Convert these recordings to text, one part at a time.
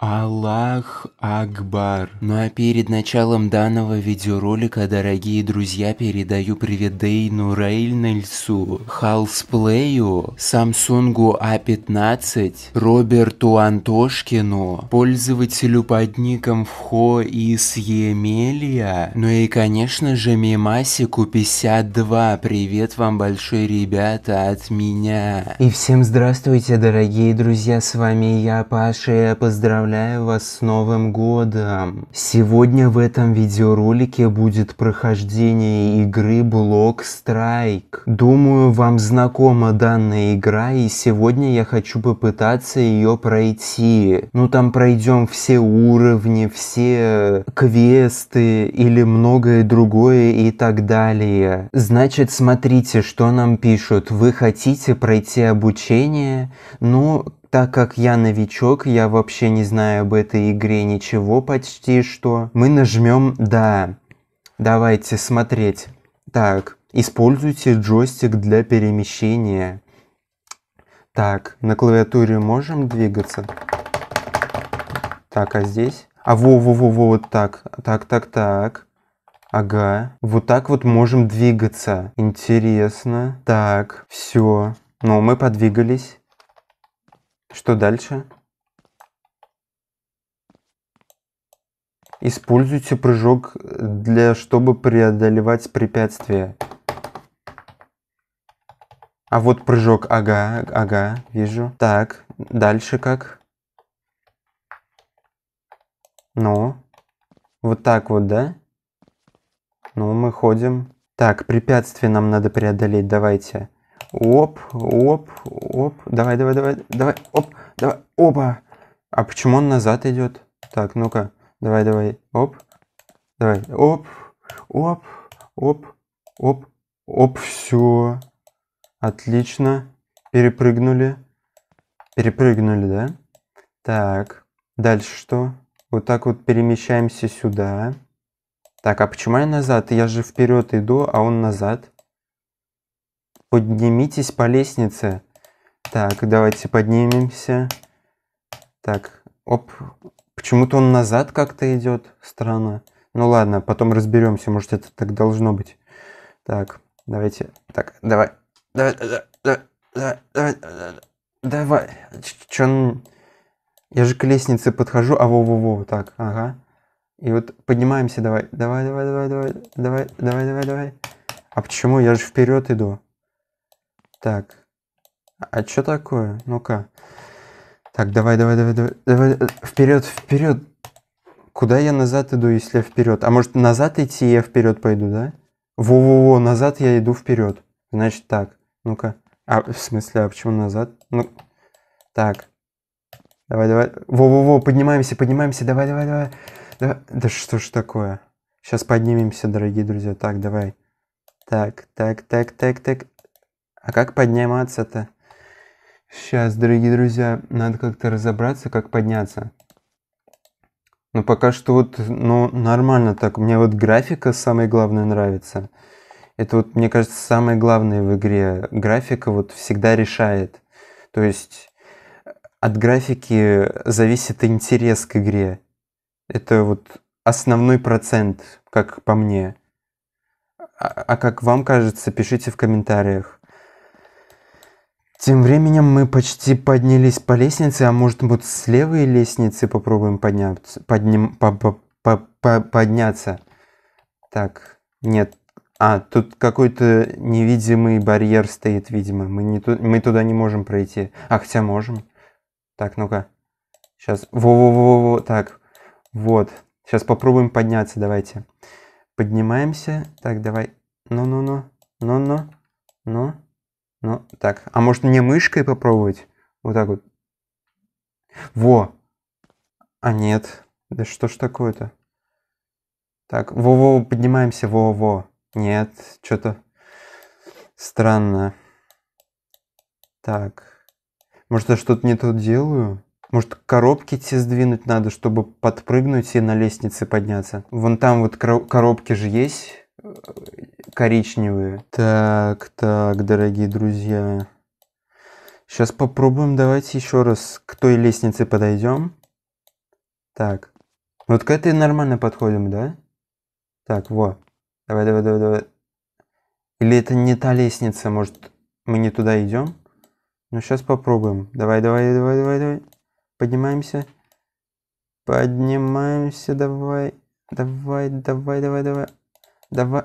Аллах Акбар. Ну а перед началом данного видеоролика, дорогие друзья, передаю привет Дейну Рейнольдсу, Халсплею, Самсунгу А15, Роберту Антошкину, пользователю под ником Вхо из Емелия, ну и конечно же Мимасику 52. Привет вам большой, ребята, от меня. И всем здравствуйте, дорогие друзья, с вами я, Паша, я поздравляю Поздравляю вас с Новым Годом! Сегодня в этом видеоролике будет прохождение игры Block Strike. Думаю, вам знакома данная игра, и сегодня я хочу попытаться ее пройти. Ну там пройдем все уровни, все квесты или многое другое и так далее. Значит, смотрите, что нам пишут. Вы хотите пройти обучение? Ну, так как я новичок, я вообще не знаю об этой игре ничего почти что. Мы нажмем «Да». Давайте смотреть. Так, используйте джойстик для перемещения. Так, на клавиатуре можем двигаться? Так, а здесь? А во-во-во-во, вот так. Так, так, так. Ага. Вот так вот можем двигаться. Интересно. Так, все. Ну, мы подвигались. Что дальше? Используйте прыжок для, чтобы преодолевать препятствия. А вот прыжок, ага, ага, вижу. Так, дальше как? Ну, вот так вот, да? Ну, мы ходим. Так, препятствие нам надо преодолеть, давайте. Оп, оп, оп. Давай, давай, давай, давай. Оп, давай. Опа. А почему он назад идет? Так, ну-ка. Давай, давай. Оп. Давай. Оп. Оп. Оп. Оп. Оп. Все. Отлично. Перепрыгнули. Перепрыгнули, да? Так. Дальше что? Вот так вот перемещаемся сюда. Так, а почему я назад? Я же вперед иду, а он назад. Поднимитесь по лестнице. Так, давайте поднимемся. Так, оп. Почему-то он назад как-то идет. Странно. Ну ладно, потом разберемся. Может, это так должно быть. Так, давайте. Так, давай. Давай, давай, давай, давай, давай. давай, давай. Че он... Я же к лестнице подхожу, а во-во-во, так, ага. И вот поднимаемся, давай, давай, давай, давай, давай, давай, давай, давай, давай. А почему? Я же вперед иду. Так. А что такое? Ну-ка. Так, давай, давай, давай, давай, давай, э, вперед, вперед. Куда я назад иду, если я вперед? А может назад идти я вперед пойду, да? Во-во-во, назад я иду вперед. Значит так, ну-ка. А, в смысле, а почему назад? Ну, так. Давай, давай. Во-во-во, поднимаемся, поднимаемся, давай, давай, давай. давай. Да что ж такое? Сейчас поднимемся, дорогие друзья. Так, давай. Так, так, так, так, так. А как подниматься-то? Сейчас, дорогие друзья, надо как-то разобраться, как подняться. Но ну, пока что вот, ну, нормально так. Мне вот графика самое главное нравится. Это вот, мне кажется, самое главное в игре. Графика вот всегда решает. То есть э, от графики зависит интерес к игре. Это вот основной процент, как по мне. А, а как вам кажется, пишите в комментариях. Тем временем мы почти поднялись по лестнице, а может быть с левой лестницы попробуем подняться, подним, по, по, по, подняться. Так, нет. А, тут какой-то невидимый барьер стоит, видимо. Мы, не ту... мы туда не можем пройти. А, хотя можем. Так, ну-ка. Сейчас. Во-во-во-во. Так, вот. Сейчас попробуем подняться, давайте. Поднимаемся. Так, давай. Ну-ну-ну. Ну-ну. Ну. -ну. ну, -ну. ну ну, так. А может мне мышкой попробовать? Вот так вот. Во! А нет. Да что ж такое-то? Так, во-во, поднимаемся, во-во. Нет, что-то странно. Так. Может, я что-то не то делаю? Может, коробки те сдвинуть надо, чтобы подпрыгнуть и на лестнице подняться? Вон там вот коробки же есть. Э, коричневые. Так, так, дорогие друзья. Сейчас попробуем, давайте еще раз к той лестнице подойдем. Так. Вот к этой нормально подходим, да? Так, во. Давай, давай, давай, давай. Или это не та лестница, может, мы не туда идем? Ну, сейчас попробуем. Давай, давай, давай, давай, давай. Поднимаемся. Поднимаемся, давай. Давай, давай, давай, давай. Давай.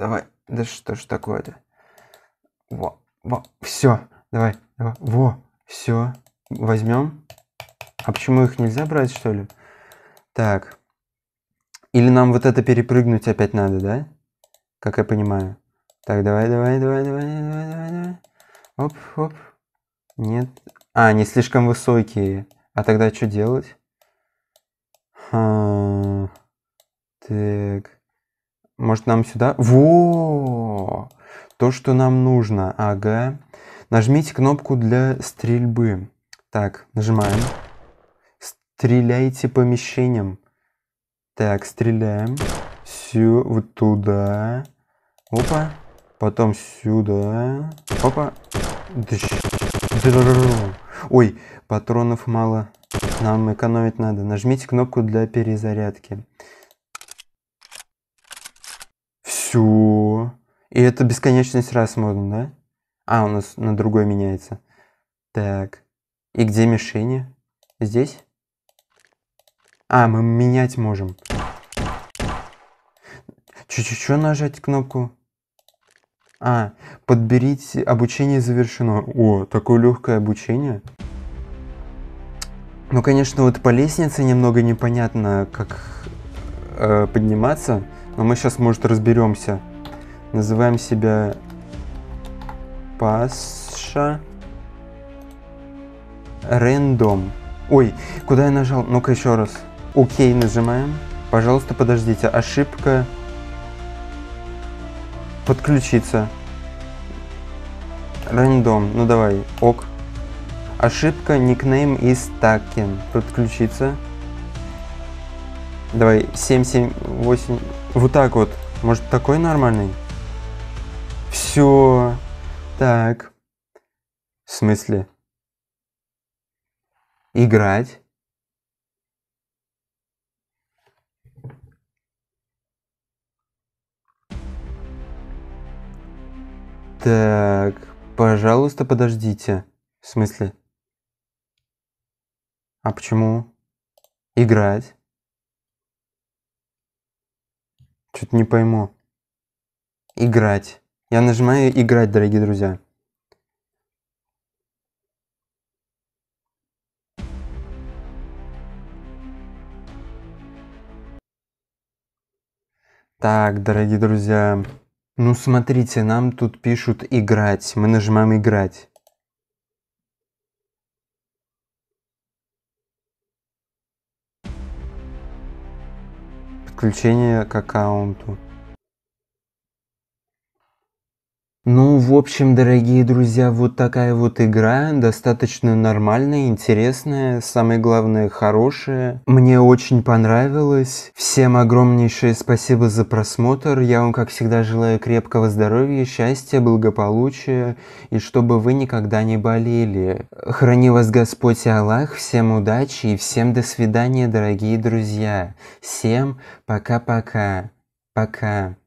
Давай. Да что ж такое-то? Во, во, все. Давай, давай. Во, все. Возьмем. А почему их нельзя брать, что ли? Так. Или нам вот это перепрыгнуть опять надо, да? Как я понимаю. Так, давай, давай, давай, давай, давай, давай, давай. Оп, оп. Нет. А, они слишком высокие. А тогда что делать? Ха. Так. Может, нам сюда? Во! То, что нам нужно. Ага. Нажмите кнопку для стрельбы. Так, нажимаем. Стреляйте по мишеням. Так, стреляем. Все, вот туда. Опа. Потом сюда. Опа. Ой, патронов мало. Нам экономить надо. Нажмите кнопку для перезарядки. Все. И это бесконечность раз можно, да? А, у нас на другой меняется. Так. И где мишени? Здесь? А, мы менять можем. Чуть-чуть нажать кнопку. А, подберите обучение завершено. О, такое легкое обучение. Ну, конечно, вот по лестнице немного непонятно, как э, подниматься. Но а мы сейчас, может, разберемся. Называем себя Паша Рендом. Ой, куда я нажал? Ну-ка еще раз. Окей нажимаем. Пожалуйста, подождите. Ошибка. Подключиться. Рандом. Ну давай. Ок. Ошибка. Никнейм из Такен. Подключиться. Давай. 778. Вот так вот. Может, такой нормальный? Все. Так. В смысле? Играть. Так, пожалуйста, подождите. В смысле? А почему? Играть. Что-то не пойму. Играть. Я нажимаю играть, дорогие друзья. Так, дорогие друзья, ну смотрите, нам тут пишут играть. Мы нажимаем играть. подключение к аккаунту Ну, в общем, дорогие друзья, вот такая вот игра, достаточно нормальная, интересная, самое главное, хорошая. Мне очень понравилось. Всем огромнейшее спасибо за просмотр. Я вам, как всегда, желаю крепкого здоровья, счастья, благополучия, и чтобы вы никогда не болели. Храни вас Господь и Аллах, всем удачи и всем до свидания, дорогие друзья. Всем пока-пока. Пока. -пока. пока.